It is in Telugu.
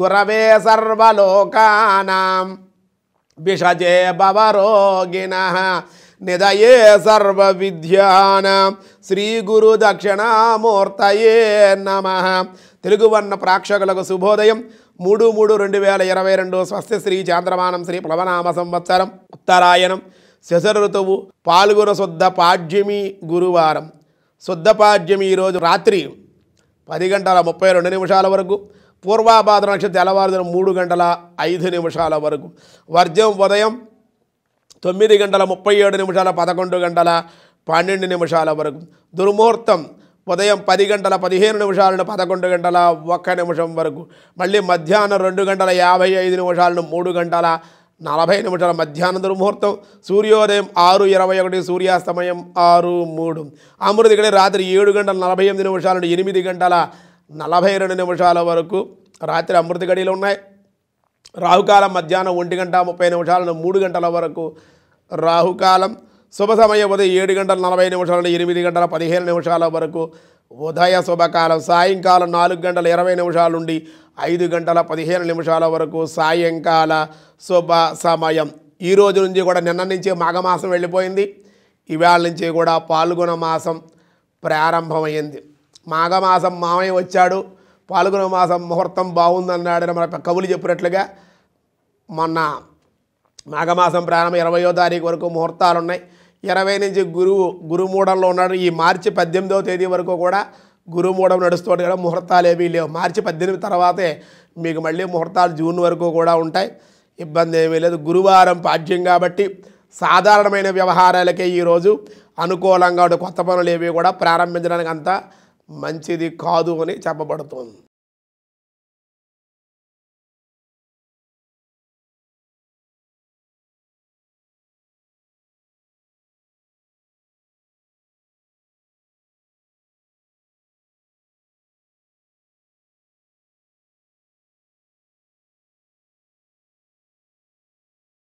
గురవే సర్వలోకానం విషజే భవరోగిణ నిదయే సర్వ విద్యాన శ్రీ గురు దక్షిణామూర్తయే నమ తెలుగువన్న ప్రాక్షకులకు శుభోదయం మూడు మూడు రెండు వేల ఇరవై రెండు స్వస్తి శ్రీ చాంద్రమానం శ్రీ ప్లవనామ సంవత్సరం ఉత్తరాయణం శశర ఋతువు పాల్గొన శుద్ధ పాడ్యమి గురువారం శుద్ధ పాడ్యమి ఈరోజు రాత్రి పది గంటల ముప్పై రెండు నిమిషాల వరకు పూర్వాభాద్ర నక్షత్రం తెల్లవారుజాము మూడు గంటల ఐదు నిమిషాల వరకు వర్జం ఉదయం తొమ్మిది గంటల ముప్పై ఏడు నిమిషాల పదకొండు గంటల పన్నెండు నిమిషాల వరకు దుర్ముహూర్తం ఉదయం పది గంటల పదిహేను నిమిషాలను పదకొండు గంటల ఒక్క నిమిషం వరకు మళ్ళీ మధ్యాహ్నం రెండు గంటల యాభై ఐదు నిమిషాలను మూడు గంటల నలభై నిమిషాల మధ్యాహ్నం దుర్ముహూర్తం సూర్యోదయం ఆరు ఇరవై ఒకటి సూర్యాస్తమయం ఆరు మూడు అమృతి గడి రాత్రి ఏడు గంటల నలభై ఎనిమిది నిమిషాలను ఎనిమిది గంటల నలభై రెండు నిమిషాల వరకు రాత్రి అమృత గడియలు ఉన్నాయి రాహుకాలం మధ్యాహ్నం ఒంటి గంట ముప్పై నిమిషాల మూడు గంటల వరకు రాహుకాలం శుభ సమయం ఉదయం ఏడు గంటల నలభై నిమిషాల ఎనిమిది గంటల పదిహేను నిమిషాల వరకు ఉదయ శుభకాలం సాయంకాలం నాలుగు గంటల ఇరవై నిమిషాల నుండి ఐదు గంటల పదిహేను నిమిషాల వరకు సాయంకాల శుభ సమయం ఈ రోజు నుంచి కూడా నిన్న నుంచి మాఘమాసం వెళ్ళిపోయింది ఇవాళ నుంచి కూడా పాల్గొన మాసం ప్రారంభమైంది మాఘమాసం మామయ్య వచ్చాడు పాల్గొన మాసం ముహూర్తం బాగుందన్నాడు మన కవులు చెప్పినట్లుగా మొన్న మాఘమాసం ప్రారంభం ఇరవయో తారీఖు వరకు ముహూర్తాలు ఉన్నాయి ఇరవై నుంచి గురువు గురుమూఢంలో ఉన్నాడు ఈ మార్చి పద్దెనిమిదవ తేదీ వరకు కూడా గురుమూఢం నడుస్తుంది కదా ముహూర్తాలు ఏమీ లేవు మార్చి పద్దెనిమిది తర్వాతే మీకు మళ్ళీ ముహూర్తాలు జూన్ వరకు కూడా ఉంటాయి ఇబ్బంది ఏమీ లేదు గురువారం పాఠ్యం కాబట్టి సాధారణమైన వ్యవహారాలకే ఈరోజు అనుకూలంగా కొత్త పనులు ఏవి కూడా ప్రారంభించడానికి అంతా మంచిది కాదు అని చెప్పబడుతోంది